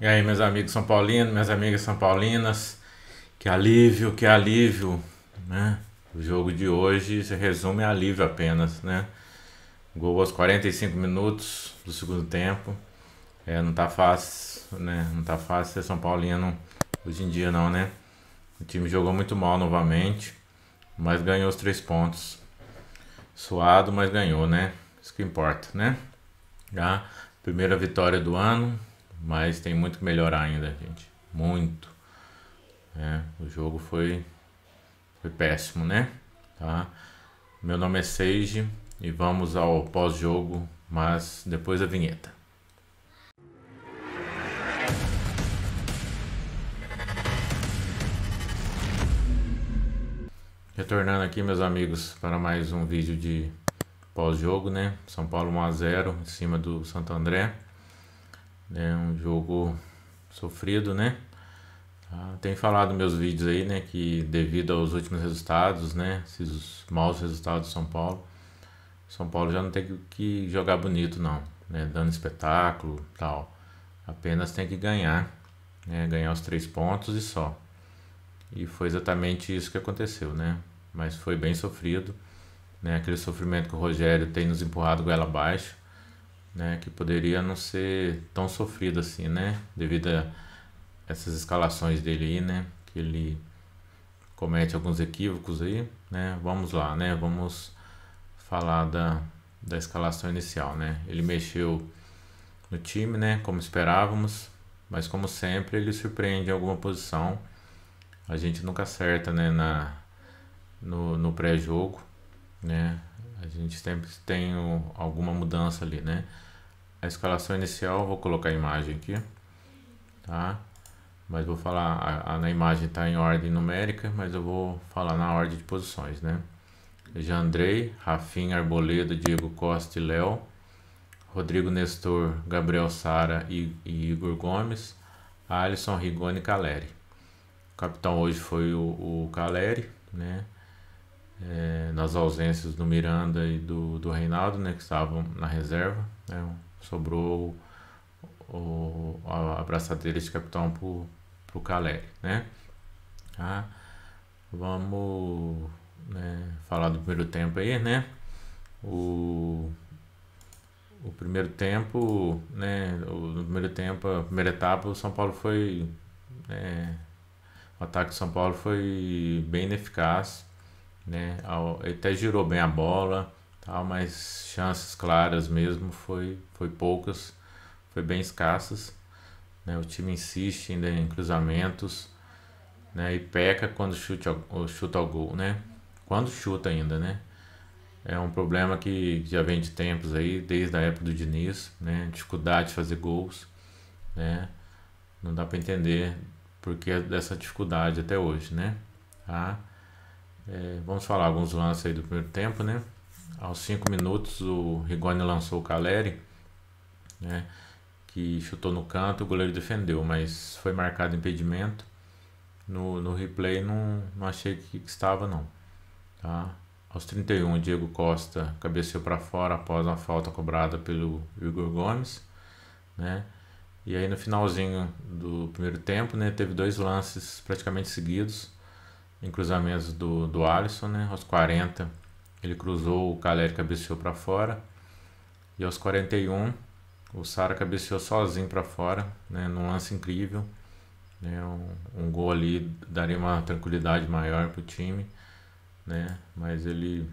E aí, meus amigos São Paulinos, minhas amigas São Paulinas, que alívio, que alívio, né? O jogo de hoje se resume a alívio apenas, né? Gol aos 45 minutos do segundo tempo. É, não tá fácil, né? Não tá fácil ser São Paulino hoje em dia, não, né? O time jogou muito mal novamente, mas ganhou os três pontos. Suado, mas ganhou, né? Isso que importa, né? Já, primeira vitória do ano, mas tem muito que melhorar ainda, gente. Muito. É, o jogo foi, foi péssimo, né? Tá? Meu nome é Seiji e vamos ao pós-jogo, mas depois da vinheta. Retornando aqui, meus amigos, para mais um vídeo de pós-jogo, né? São Paulo 1 a 0 em cima do Santo André né? Um jogo sofrido, né? Ah, tem falado nos meus vídeos aí, né, que devido aos últimos resultados, né, esses maus resultados do São Paulo, São Paulo já não tem que jogar bonito não, né, dando espetáculo, tal. Apenas tem que ganhar, né, ganhar os três pontos e só. E foi exatamente isso que aconteceu, né? Mas foi bem sofrido, né? Aquele sofrimento que o Rogério tem nos empurrado goela abaixo né, que poderia não ser tão sofrido assim, né, devido a essas escalações dele aí, né, que ele comete alguns equívocos aí, né, vamos lá, né, vamos falar da, da escalação inicial, né, ele mexeu no time, né, como esperávamos, mas como sempre ele surpreende em alguma posição, a gente nunca acerta, né, na, no, no pré-jogo, né, a gente sempre tem alguma mudança ali, né? A escalação inicial, vou colocar a imagem aqui, tá? Mas vou falar, a, a na imagem está em ordem numérica, mas eu vou falar na ordem de posições, né? Jandrei, Rafinha, Arboleda, Diego Costa e Léo, Rodrigo Nestor, Gabriel Sara e, e Igor Gomes, Alisson, Rigoni e Caleri. O capitão hoje foi o, o Caleri, né? é, nas ausências do Miranda e do, do Reinaldo, né, que estavam na reserva. Né, sobrou o, a abraçadeira de capitão para o Caleri. Né? Tá? Vamos né, falar do primeiro tempo aí, né? O, o primeiro tempo, né? O, no primeiro tempo, a primeira etapa, o São Paulo foi. É, o ataque do São Paulo foi bem ineficaz, né? Ele até girou bem a bola, tal, mas chances claras mesmo foi, foi poucas, foi bem escassas. Né? O time insiste ainda em cruzamentos, né? E peca quando chute ao, chuta ao gol, né? Quando chuta ainda, né? É um problema que já vem de tempos aí, desde a época do Diniz, né? Dificuldade de fazer gols, né? Não dá para entender porque dessa dificuldade até hoje, né? ah é, vamos falar alguns lances aí do primeiro tempo, né? Aos 5 minutos o Rigoni lançou o Caleri, né? Que chutou no canto, o goleiro defendeu, mas foi marcado impedimento. No, no replay não, não achei que, que estava não. Tá? Aos 31, Diego Costa cabeceou para fora após uma falta cobrada pelo Igor Gomes, né? E aí no finalzinho do primeiro tempo, né, teve dois lances praticamente seguidos em cruzamentos do, do Alisson, né? Aos 40 ele cruzou, o Caleri cabeceou para fora. E aos 41 o Sara cabeceou sozinho para fora, né? Num lance incrível. Né? Um, um gol ali daria uma tranquilidade maior para o time, né? Mas ele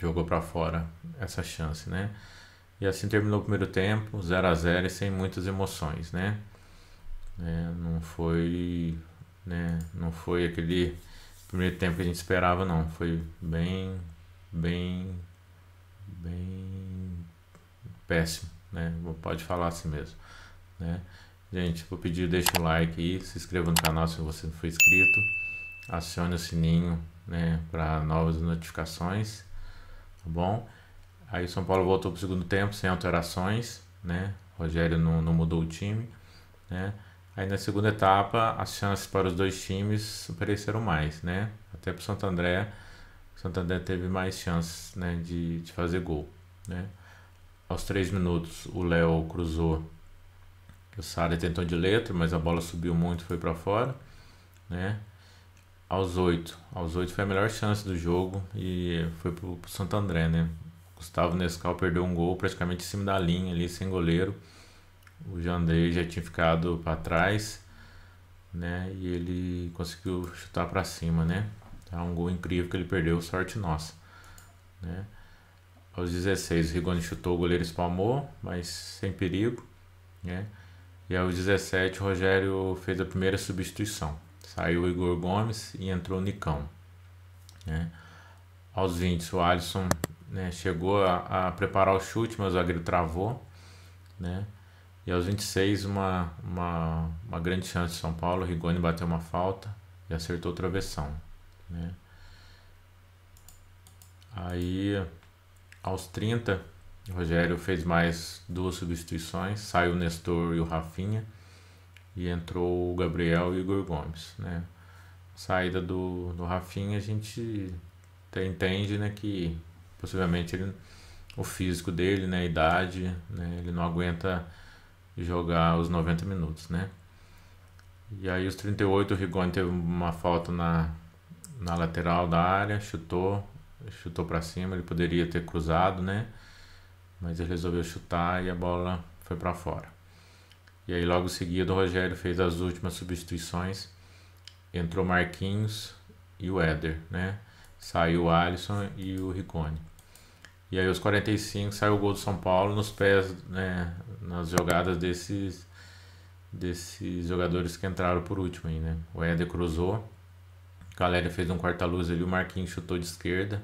jogou para fora essa chance, né? E assim terminou o primeiro tempo, 0 a 0 e sem muitas emoções, né? É, não foi né? Não foi aquele primeiro tempo que a gente esperava, não. Foi bem, bem, bem péssimo, né? Pode falar assim mesmo, né? Gente, vou pedir, deixa o like aí, se inscreva no canal se você não for inscrito, acione o sininho, né, para novas notificações, tá bom? Aí São Paulo voltou para o segundo tempo sem alterações, né? Rogério não, não mudou o time, né? Aí na segunda etapa, as chances para os dois times apareceram mais, né? Até para o Santo André, o Santo André teve mais chances né, de, de fazer gol, né? Aos três minutos, o Léo cruzou. O Sara tentou de letra, mas a bola subiu muito e foi para fora, né? Aos oito. Aos oito foi a melhor chance do jogo e foi para o Santo André, né? Gustavo Nescau perdeu um gol praticamente em cima da linha ali, sem goleiro o Jandrei já tinha ficado para trás, né? E ele conseguiu chutar para cima, né? É um gol incrível que ele perdeu, sorte nossa, né? Aos 16, o Rigoni chutou, o goleiro espalmou, mas sem perigo, né? E aos 17, o Rogério fez a primeira substituição. Saiu o Igor Gomes e entrou o Nicão, né? Aos 20, o Alisson né, chegou a, a preparar o chute, mas o zagueiro travou, né? E aos 26, uma, uma, uma grande chance de São Paulo. Rigoni bateu uma falta e acertou o travessão. Né? Aí, aos 30, o Rogério fez mais duas substituições. Saiu o Nestor e o Rafinha. E entrou o Gabriel e o Igor Gomes. Né? Saída do, do Rafinha, a gente entende né, que possivelmente ele, o físico dele, né, a idade, né, ele não aguenta jogar os 90 minutos, né? E aí os 38 o Rigoni teve uma falta na, na lateral da área, chutou, chutou para cima, ele poderia ter cruzado, né? Mas ele resolveu chutar e a bola foi para fora. E aí logo seguido o Rogério fez as últimas substituições. Entrou Marquinhos e o Éder, né? Saiu o Alisson e o Rigoni. E aí aos 45 saiu o gol do São Paulo nos pés, né, nas jogadas desses desses jogadores que entraram por último aí, né? O Éder cruzou, a galera fez um quarta-luz ali, o Marquinhos chutou de esquerda.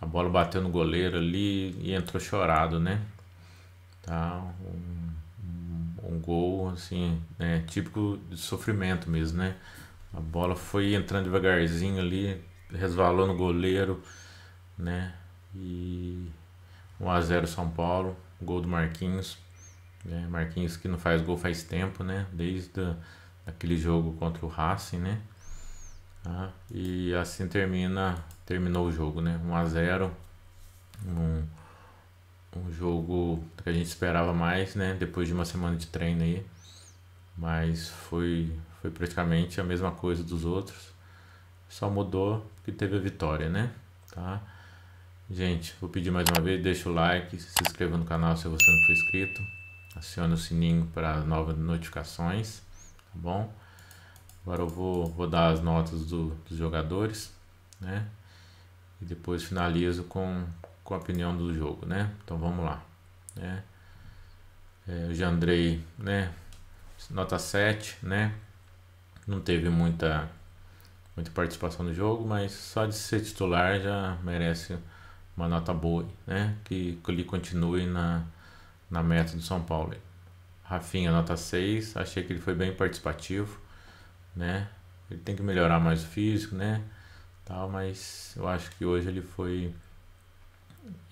A bola bateu no goleiro ali e entrou chorado, né? Tá, um, um, um gol assim, né, típico de sofrimento mesmo, né? A bola foi entrando devagarzinho ali, resvalou no goleiro, né? E 1x0 São Paulo, gol do Marquinhos. Né? Marquinhos que não faz gol faz tempo, né? Desde aquele jogo contra o Racing, né? Ah, e assim termina terminou o jogo, né? 1 a 0 um, um jogo que a gente esperava mais, né? Depois de uma semana de treino aí. Mas foi, foi praticamente a mesma coisa dos outros. Só mudou que teve a vitória, né? Tá? Gente, vou pedir mais uma vez, deixa o like, se inscreva no canal se você não for inscrito, aciona o sininho para novas notificações, tá bom? Agora eu vou, vou dar as notas do, dos jogadores, né? E depois finalizo com, com a opinião do jogo, né? Então vamos lá, né? É, o né? Nota 7, né? Não teve muita, muita participação no jogo, mas só de ser titular já merece uma nota boa, né? Que, que ele continue na, na meta do São Paulo. Rafinha, nota 6, achei que ele foi bem participativo, né? Ele tem que melhorar mais o físico, né? Tal, mas eu acho que hoje ele foi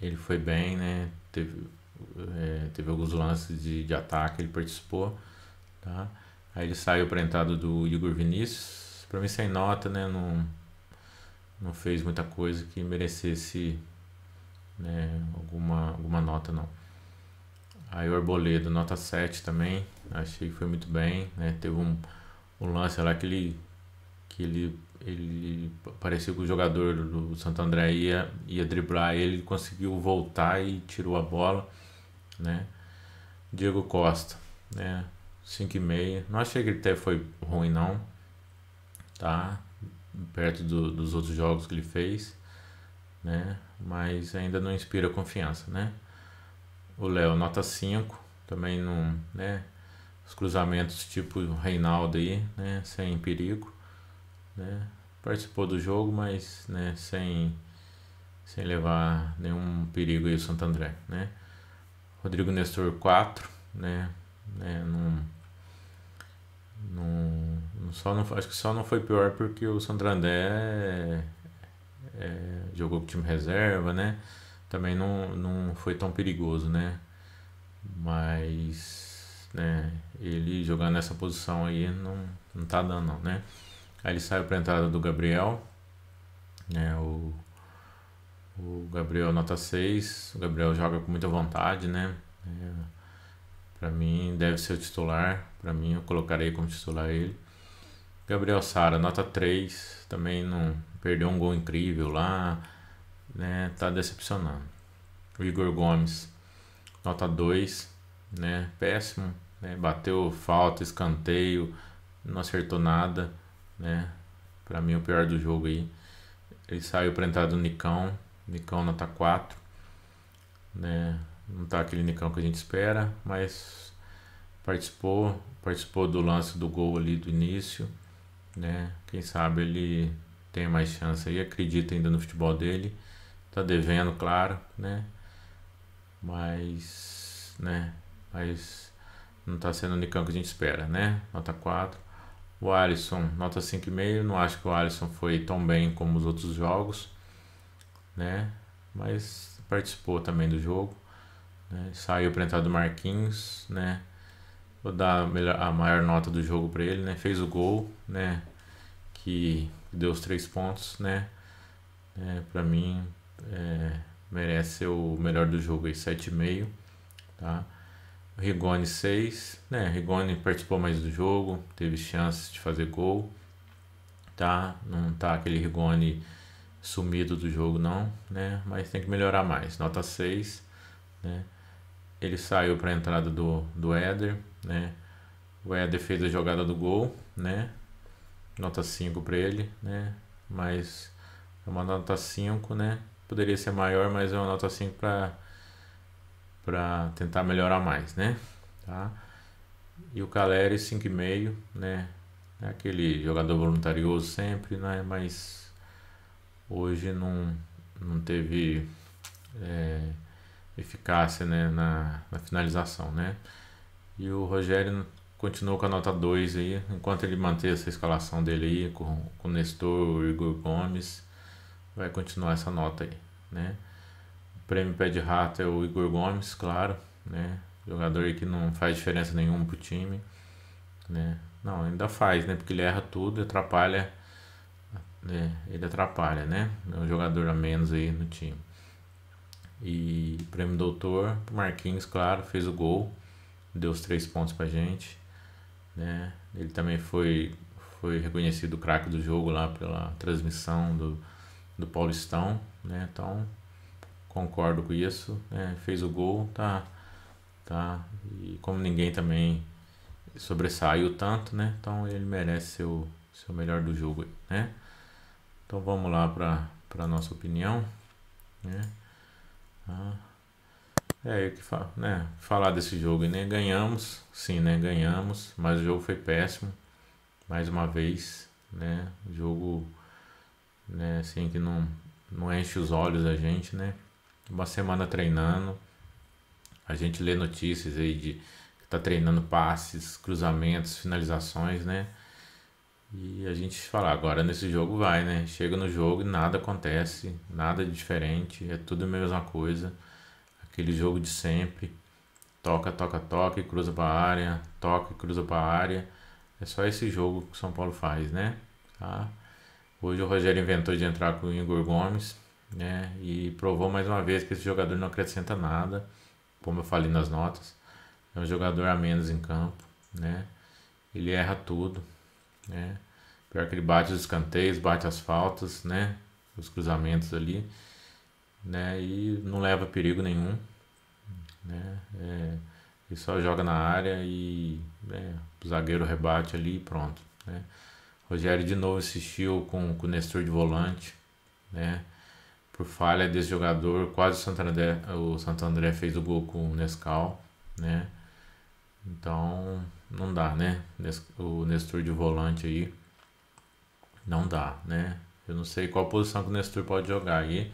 ele foi bem, né? Teve, é, teve alguns lances de, de ataque, ele participou, tá? Aí ele saiu para a entrada do Igor Vinícius, para mim sem nota, né? Não, não fez muita coisa que merecesse né, alguma, alguma nota não. Aí o Arboledo, nota 7 também, achei que foi muito bem, né, teve um, um lance lá que ele, que ele, ele parecia que o jogador do Santo André ia, ia driblar ele, conseguiu voltar e tirou a bola, né. Diego Costa, né, 5,5, não achei que ele até foi ruim não, tá, perto do, dos outros jogos que ele fez, né? Mas ainda não inspira confiança, né? O Léo, nota 5, também não, né? Os cruzamentos tipo Reinaldo aí, né? Sem perigo, né? Participou do jogo, mas, né? Sem, sem levar nenhum perigo aí o Santo André, né? Rodrigo Nestor, 4, né? né? só não, acho que só não foi pior porque o Santander é, jogou com time reserva, né? Também não, não foi tão perigoso, né? Mas, né, ele jogar nessa posição aí não, não tá dando, não, né? Aí ele saiu pra entrada do Gabriel, né? O, o Gabriel nota 6, o Gabriel joga com muita vontade, né? É, para mim deve ser o titular, para mim eu colocarei como titular ele. Gabriel Sara, nota 3, também não Perdeu um gol incrível lá, né? Tá decepcionando. O Igor Gomes, nota 2, né? Péssimo, né? Bateu falta, escanteio, não acertou nada, né? Para mim o pior do jogo aí. Ele saiu pra entrar do Nicão, Nicão nota 4, né? Não tá aquele Nicão que a gente espera, mas participou, participou do lance do gol ali do início, né? Quem sabe ele tem mais chance aí, acredita ainda no futebol dele, tá devendo, claro, né? Mas, né? Mas não tá sendo o Nicão que a gente espera, né? Nota 4. O Alisson, nota 5,5. Não acho que o Alisson foi tão bem como os outros jogos, né? Mas participou também do jogo. Né? Saiu pra entrar do Marquinhos, né? Vou dar a, melhor, a maior nota do jogo para ele, né? Fez o gol, né? Que deu os três pontos, né? É, para mim, é, merece o melhor do jogo aí, 7,5, tá? Rigoni 6, né? Rigoni participou mais do jogo, teve chances de fazer gol, tá? Não tá aquele Rigoni sumido do jogo não, né? Mas tem que melhorar mais. Nota 6, né? Ele saiu para a entrada do, do Éder, né? O Éder fez a jogada do gol, né? nota 5 para ele, né? Mas é uma nota 5, né? Poderia ser maior, mas é uma nota 5 para para tentar melhorar mais, né? Tá? E o Caleri 5,5, né? É aquele jogador voluntarioso sempre, né? Mas hoje não, não teve é, eficácia né? na, na finalização, né? E o Rogério continuou com a nota 2 aí, enquanto ele manter essa escalação dele aí, com, com o Nestor, o Igor Gomes, vai continuar essa nota aí, né? O prêmio pé de rato é o Igor Gomes, claro, né? Jogador que não faz diferença nenhuma pro time, né? Não, ainda faz, né? Porque ele erra tudo, atrapalha, né? Ele atrapalha, né? É um jogador a menos aí no time. E prêmio doutor, Marquinhos, claro, fez o gol, deu os três pontos pra gente. Né? Ele também foi, foi reconhecido craque do jogo lá pela transmissão do, do Paulistão. Né? Então, concordo com isso. Né? Fez o gol, tá, tá. E como ninguém também sobressaiu tanto, né? Então ele merece seu o, melhor do jogo, né? Então vamos lá para a nossa opinião, né? Ah. É, que fa né, falar desse jogo, né? Ganhamos, sim, né? Ganhamos, mas o jogo foi péssimo. Mais uma vez, né? Jogo, né, assim, que não, não enche os olhos da gente, né? Uma semana treinando, a gente lê notícias aí de que tá treinando passes, cruzamentos, finalizações, né? E a gente fala, agora nesse jogo vai, né? Chega no jogo e nada acontece, nada diferente, é tudo a mesma coisa aquele jogo de sempre. Toca, toca, toca e cruza para a área, toca e cruza para a área. É só esse jogo que o São Paulo faz, né? Tá? Hoje o Rogério inventou de entrar com o Igor Gomes, né? E provou mais uma vez que esse jogador não acrescenta nada, como eu falei nas notas. É um jogador a menos em campo, né? Ele erra tudo, né? Pior que ele bate os escanteios, bate as faltas, né? Os cruzamentos ali né? E não leva perigo nenhum, né? É, e só joga na área e né, o zagueiro rebate ali e pronto, né? Rogério de novo insistiu com, com o Nestor de volante, né? Por falha desse jogador, quase o Santo André, o Santander fez o gol com o Nescau, né? Então, não dá, né? O Nestor de volante aí, não dá, né? Eu não sei qual posição que o Nestor pode jogar aí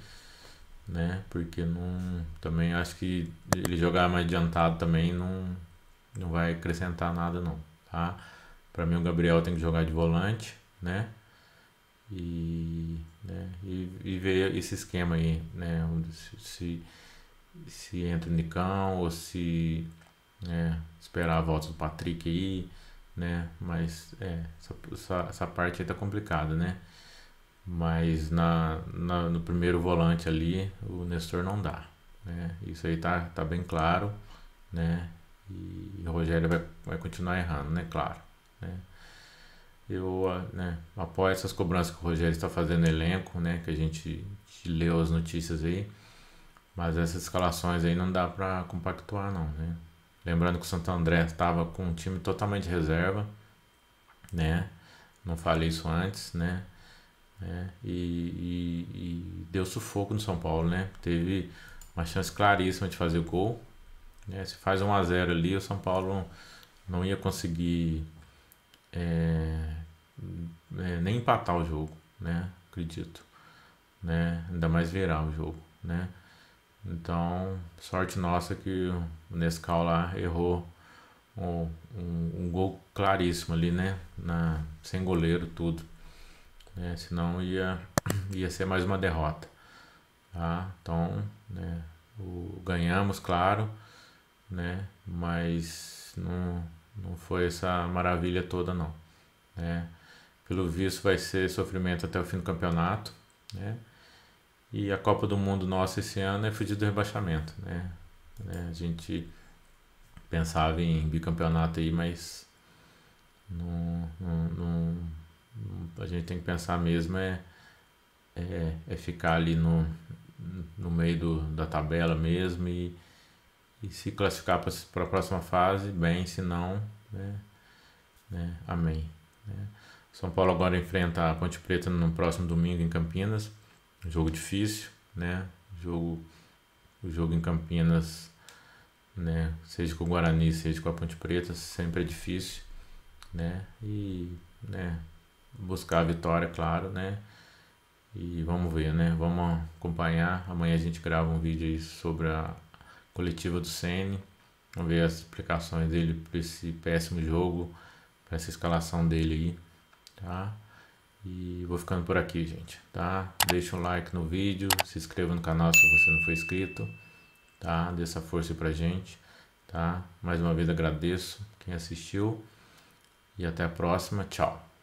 né? Porque não, também acho que ele jogar mais adiantado também não, não vai acrescentar nada não, tá? Para mim o Gabriel tem que jogar de volante, né? E, né? e, e ver esse esquema aí, né? Se, se entra o Nicão ou se né, esperar a volta do Patrick aí, né? Mas é, essa, essa, essa parte aí tá complicada, né? mas na, na, no primeiro volante ali o Nestor não dá. Né? Isso aí tá, tá bem claro, né? E, o Rogério vai, vai continuar errando, né? Claro. Né? Eu ah, né, apoio essas cobranças que o Rogério está fazendo no elenco, né? Que a gente leu as notícias aí. Mas essas escalações aí não dá para compactuar não, né? Lembrando que o Santo André estava com um time totalmente reserva, né? Não falei isso antes, né? Né? E, e, e, deu sufoco no São Paulo, né? Teve uma chance claríssima de fazer o gol. Né? Se faz 1 a 0 ali, o São Paulo não ia conseguir é, é, nem empatar o jogo, né? Acredito, né? Ainda mais virar o jogo, né? Então, sorte nossa que o Nescau lá errou um, um, um gol claríssimo ali, né? Na, sem goleiro, tudo né? senão ia, ia ser mais uma derrota. Tá? Então, né? o, ganhamos, claro, né? mas não, não foi essa maravilha toda não. Né? Pelo visto vai ser sofrimento até o fim do campeonato. Né? E a Copa do Mundo nossa esse ano é fugir do rebaixamento. Né? né? A gente pensava em bicampeonato aí, mas não, não, não a gente tem que pensar mesmo é, é, é ficar ali no, no meio do, da tabela mesmo e, e se classificar para a próxima fase, bem, se não, né, né, amém. Né. São Paulo agora enfrenta a Ponte Preta no próximo domingo em Campinas, um jogo difícil, né, jogo, o jogo em Campinas, né, seja com o Guarani, seja com a Ponte Preta, sempre é difícil, né, e, né, buscar a vitória, claro, né? E vamos ver, né? Vamos acompanhar. Amanhã a gente grava um vídeo aí sobre a coletiva do Sene. Vamos ver as explicações dele para esse péssimo jogo, para essa escalação dele aí, tá? E vou ficando por aqui, gente, tá? Deixa um like no vídeo, se inscreva no canal se você não for inscrito, tá? Dê essa força pra gente, tá? Mais uma vez agradeço quem assistiu e até a próxima. Tchau!